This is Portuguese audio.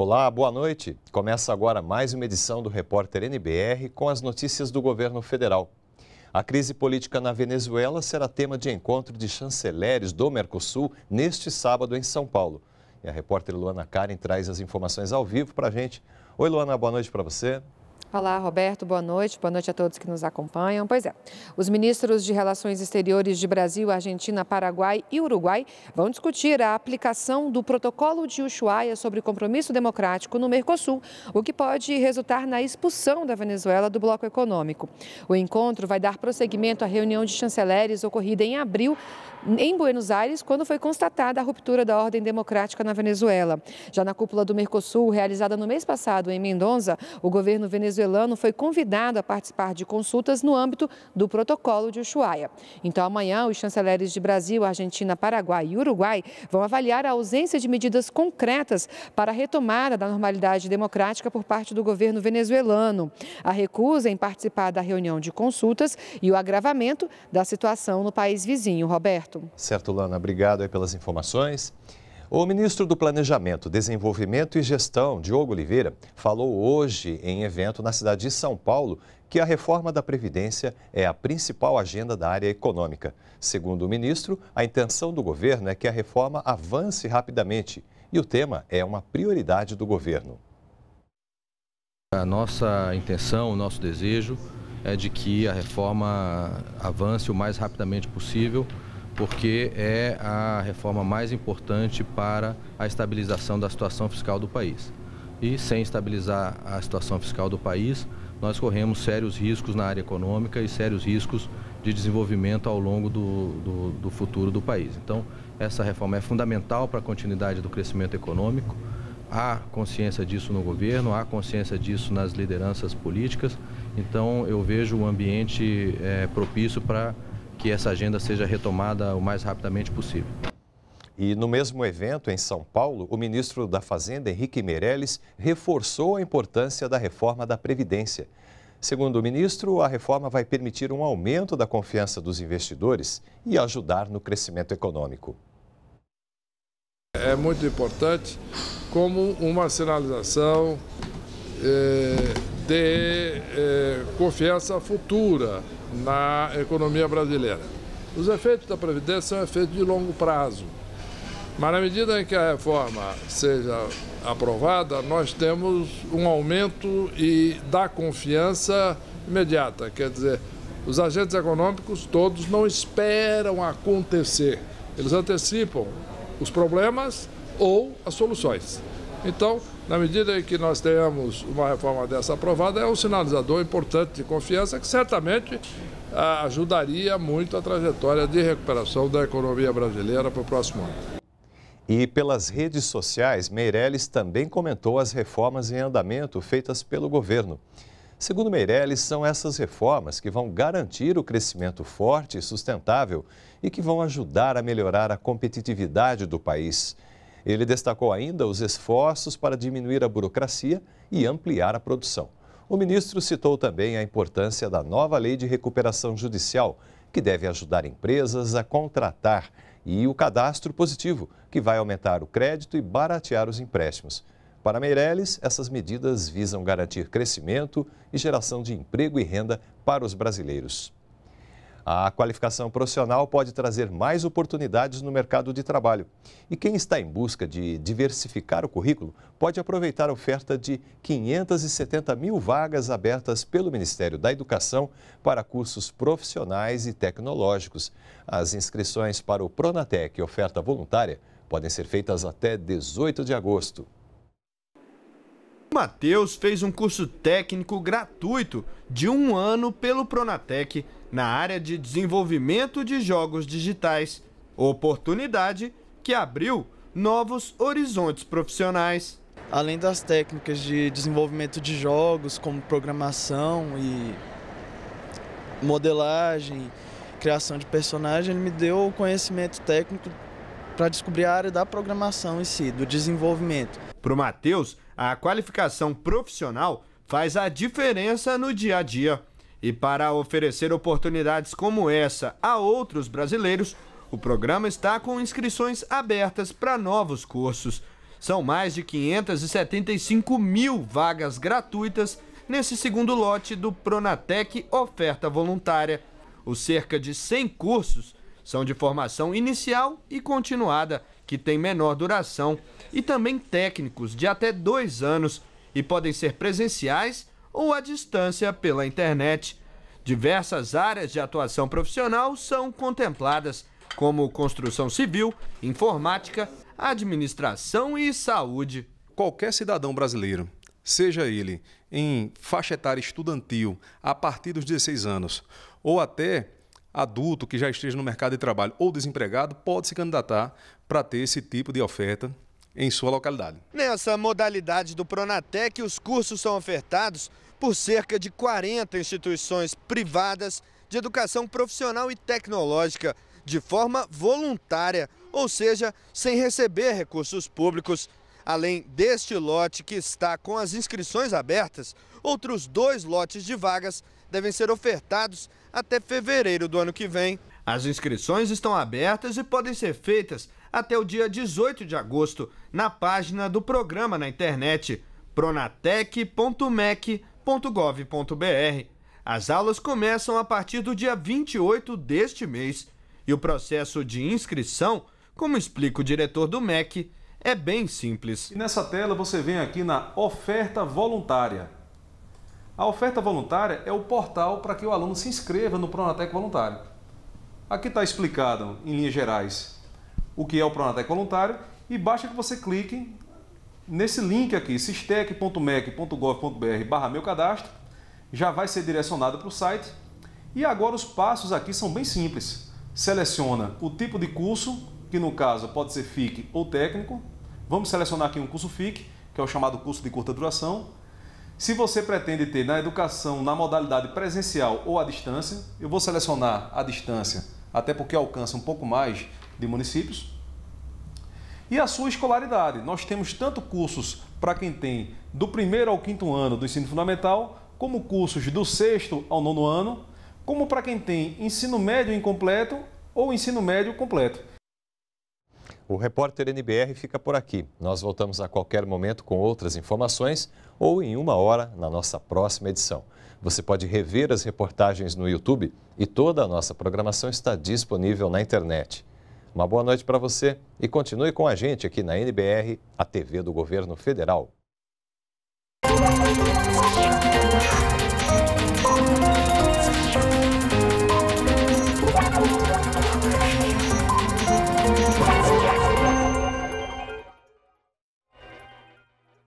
Olá, boa noite. Começa agora mais uma edição do Repórter NBR com as notícias do governo federal. A crise política na Venezuela será tema de encontro de chanceleres do Mercosul neste sábado em São Paulo. E a repórter Luana Karen traz as informações ao vivo para a gente. Oi, Luana, boa noite para você. Olá, Roberto, boa noite. Boa noite a todos que nos acompanham. Pois é, os ministros de Relações Exteriores de Brasil, Argentina, Paraguai e Uruguai vão discutir a aplicação do protocolo de Ushuaia sobre compromisso democrático no Mercosul, o que pode resultar na expulsão da Venezuela do bloco econômico. O encontro vai dar prosseguimento à reunião de chanceleres ocorrida em abril em Buenos Aires, quando foi constatada a ruptura da ordem democrática na Venezuela. Já na cúpula do Mercosul, realizada no mês passado em Mendonça, o governo venezuelano venezuelano foi convidado a participar de consultas no âmbito do protocolo de Ushuaia. Então, amanhã, os chanceleres de Brasil, Argentina, Paraguai e Uruguai vão avaliar a ausência de medidas concretas para a retomada da normalidade democrática por parte do governo venezuelano. A recusa em participar da reunião de consultas e o agravamento da situação no país vizinho. Roberto. Certo, Lana. Obrigado pelas informações. O ministro do Planejamento, Desenvolvimento e Gestão, Diogo Oliveira, falou hoje em evento na cidade de São Paulo que a reforma da Previdência é a principal agenda da área econômica. Segundo o ministro, a intenção do governo é que a reforma avance rapidamente e o tema é uma prioridade do governo. A nossa intenção, o nosso desejo é de que a reforma avance o mais rapidamente possível porque é a reforma mais importante para a estabilização da situação fiscal do país. E sem estabilizar a situação fiscal do país, nós corremos sérios riscos na área econômica e sérios riscos de desenvolvimento ao longo do, do, do futuro do país. Então, essa reforma é fundamental para a continuidade do crescimento econômico. Há consciência disso no governo, há consciência disso nas lideranças políticas. Então, eu vejo o um ambiente é, propício para que essa agenda seja retomada o mais rapidamente possível. E no mesmo evento, em São Paulo, o ministro da Fazenda, Henrique Meirelles, reforçou a importância da reforma da Previdência. Segundo o ministro, a reforma vai permitir um aumento da confiança dos investidores e ajudar no crescimento econômico. É muito importante como uma sinalização. Eh, de eh, confiança futura na economia brasileira. Os efeitos da Previdência são efeitos de longo prazo. Mas na medida em que a reforma seja aprovada, nós temos um aumento e da confiança imediata. Quer dizer, os agentes econômicos todos não esperam acontecer. Eles antecipam os problemas ou as soluções. Então, na medida em que nós tenhamos uma reforma dessa aprovada, é um sinalizador importante de confiança que certamente ah, ajudaria muito a trajetória de recuperação da economia brasileira para o próximo ano. E pelas redes sociais, Meirelles também comentou as reformas em andamento feitas pelo governo. Segundo Meirelles, são essas reformas que vão garantir o crescimento forte e sustentável e que vão ajudar a melhorar a competitividade do país. Ele destacou ainda os esforços para diminuir a burocracia e ampliar a produção. O ministro citou também a importância da nova lei de recuperação judicial, que deve ajudar empresas a contratar, e o cadastro positivo, que vai aumentar o crédito e baratear os empréstimos. Para Meirelles, essas medidas visam garantir crescimento e geração de emprego e renda para os brasileiros. A qualificação profissional pode trazer mais oportunidades no mercado de trabalho. E quem está em busca de diversificar o currículo pode aproveitar a oferta de 570 mil vagas abertas pelo Ministério da Educação para cursos profissionais e tecnológicos. As inscrições para o Pronatec oferta voluntária podem ser feitas até 18 de agosto. Matheus fez um curso técnico gratuito de um ano pelo Pronatec na área de desenvolvimento de jogos digitais, oportunidade que abriu novos horizontes profissionais. Além das técnicas de desenvolvimento de jogos, como programação e modelagem, criação de personagem, ele me deu o conhecimento técnico para descobrir a área da programação em si, do desenvolvimento. Para o Matheus, a qualificação profissional faz a diferença no dia a dia. E para oferecer oportunidades como essa a outros brasileiros, o programa está com inscrições abertas para novos cursos. São mais de 575 mil vagas gratuitas nesse segundo lote do Pronatec Oferta Voluntária. Os cerca de 100 cursos são de formação inicial e continuada, que tem menor duração, e também técnicos de até dois anos e podem ser presenciais ou à distância pela internet. Diversas áreas de atuação profissional são contempladas, como construção civil, informática, administração e saúde. Qualquer cidadão brasileiro, seja ele em faixa etária estudantil a partir dos 16 anos ou até adulto que já esteja no mercado de trabalho ou desempregado pode se candidatar para ter esse tipo de oferta em sua localidade. Nessa modalidade do Pronatec, os cursos são ofertados por cerca de 40 instituições privadas de educação profissional e tecnológica, de forma voluntária, ou seja, sem receber recursos públicos. Além deste lote que está com as inscrições abertas, outros dois lotes de vagas devem ser ofertados até fevereiro do ano que vem. As inscrições estão abertas e podem ser feitas até o dia 18 de agosto na página do programa na internet pronatec.mec.gov.br. As aulas começam a partir do dia 28 deste mês e o processo de inscrição, como explica o diretor do MEC, é bem simples. E nessa tela você vem aqui na oferta voluntária. A oferta voluntária é o portal para que o aluno se inscreva no Pronatec Voluntário. Aqui está explicado, em linhas gerais, o que é o Pronatec Voluntário e basta que você clique nesse link aqui, sistec.mec.gov.br barra meu cadastro, já vai ser direcionado para o site. E agora os passos aqui são bem simples. Seleciona o tipo de curso, que no caso pode ser FIC ou técnico. Vamos selecionar aqui um curso FIC, que é o chamado curso de curta duração. Se você pretende ter na educação na modalidade presencial ou à distância, eu vou selecionar a distância, até porque alcança um pouco mais de municípios. E a sua escolaridade. Nós temos tanto cursos para quem tem do primeiro ao quinto ano do ensino fundamental, como cursos do sexto ao nono ano, como para quem tem ensino médio incompleto ou ensino médio completo. O repórter NBR fica por aqui. Nós voltamos a qualquer momento com outras informações ou em uma hora na nossa próxima edição. Você pode rever as reportagens no YouTube e toda a nossa programação está disponível na internet. Uma boa noite para você e continue com a gente aqui na NBR, a TV do Governo Federal. Música